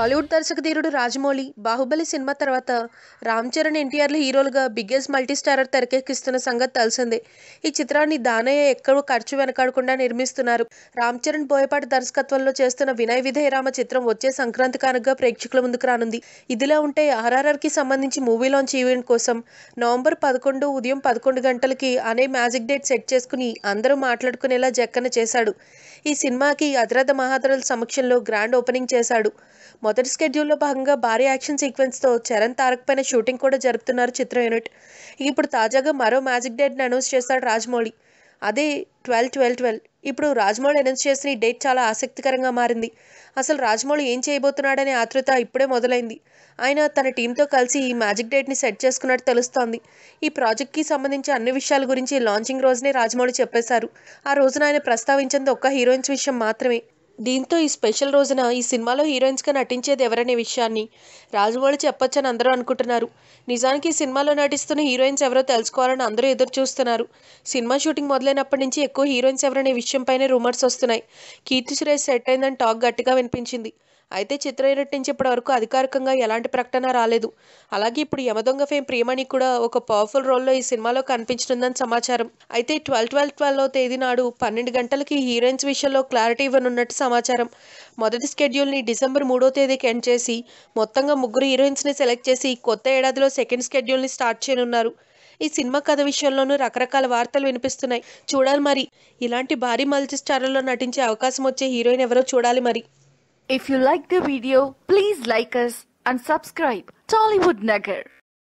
టాలీవుడ్ దర్శకధీరుడు రాజమౌళి బాహుబలి సినిమా తర్వాత రామ్ చరణ్ ఎన్టీఆర్లు హీరోలుగా బిగ్గెస్ట్ మల్టీస్టారర్ తెరకెక్కిస్తున్న సంగతి తెలిసిందే ఈ చిత్రాన్ని దానయ్య ఎక్కడో ఖర్చు వెనకాడకుండా నిర్మిస్తున్నారు రామ్ చరణ్ బోయపాటి దర్శకత్వంలో చేస్తున్న వినయ విధేయరామ చిత్రం వచ్చే సంక్రాంతి కానుగా ప్రేక్షకుల ముందుకు రానుంది ఇదిలా ఉంటే ఆర్ఆర్ఆర్ కి సంబంధించి మూవీ లాంచ్ ఈవెంట్ కోసం నవంబర్ పదకొండు ఉదయం పదకొండు గంటలకి అనే మ్యాజిక్ డేట్ సెట్ చేసుకుని అందరూ మాట్లాడుకునేలా జక్కన చేశాడు ఈ సినిమాకి అద్రథ మహాతరుల సమక్షంలో గ్రాండ్ ఓపెనింగ్ చేశాడు మొదటి స్కెడ్యూల్లో భాగంగా భారీ యాక్షన్ సీక్వెన్స్తో చరణ్ తారక్ పైన షూటింగ్ కూడా జరుపుతున్నారు చిత్ర యూనిట్ ఇప్పుడు తాజాగా మరో మ్యాజిక్ డేట్ని అనౌన్స్ చేశాడు రాజమౌళి అదే ట్వెల్వ్ ట్వెల్వ్ ట్వెల్వ్ ఇప్పుడు రాజమౌళి అనౌన్స్ చేసిన ఈ డేట్ చాలా ఆసక్తికరంగా మారింది అసలు రాజమౌళి ఏం చేయబోతున్నాడనే ఆతృత ఇప్పుడే మొదలైంది ఆయన తన టీంతో కలిసి ఈ మ్యాజిక్ డేట్ని సెట్ చేసుకున్నట్టు తెలుస్తోంది ఈ ప్రాజెక్ట్కి సంబంధించి అన్ని విషయాల గురించి లాంచింగ్ రోజునే రాజమౌళి చెప్పేశారు ఆ రోజున ఆయన ప్రస్తావించింది ఒక్క హీరోయిన్స్ విషయం మాత్రమే దీంతో ఈ స్పెషల్ రోజున ఈ సినిమాలో హీరోయిన్స్గా నటించేది ఎవరనే విషయాన్ని రాజమౌళి చెప్పొచ్చని అందరూ అనుకుంటున్నారు నిజానికి ఈ సినిమాలో నటిస్తున్న హీరోయిన్స్ ఎవరో తెలుసుకోవాలని అందరూ ఎదురు చూస్తున్నారు సినిమా షూటింగ్ మొదలైనప్పటి నుంచి ఎక్కువ హీరోయిన్స్ ఎవరనే విషయంపైనే రూమర్స్ వస్తున్నాయి కీర్తి సురేష్ సెట్ అయిందని టాక్ గట్టిగా వినిపించింది అయితే చిత్ర యూనిట్ ఇప్పటి వరకు అధికారికంగా ఎలాంటి ప్రకటన రాలేదు అలాగే ఇప్పుడు యమదొంగ ఫేమ్ ప్రియమణి కూడా ఒక పవర్ఫుల్ రోల్లో ఈ సినిమాలో కనిపించనుందని సమాచారం అయితే ట్వెల్వ్ ట్వెల్వ్ ట్వెల్వ్ తేదీ నాడు పన్నెండు గంటలకి హీరోయిన్స్ విషయంలో క్లారిటీ ఇవ్వనున్నట్టు సమాచారం మొదటి షెడ్యూల్ని డిసెంబర్ మూడో తేదీకి ఎండ్ చేసి మొత్తంగా ముగ్గురు హీరోయిన్స్ని సెలెక్ట్ చేసి కొత్త ఏడాదిలో సెకండ్ స్కెడ్యూల్ని స్టార్ట్ చేయనున్నారు ఈ సినిమా కథ విషయంలోనూ రకరకాల వార్తలు వినిపిస్తున్నాయి చూడాలి మరి ఇలాంటి భారీ మల్టీ స్టార్లలో నటించే అవకాశం వచ్చే హీరోయిన్ ఎవరో చూడాలి మరి If you like the video, please like us and subscribe. Tollywood Nagar.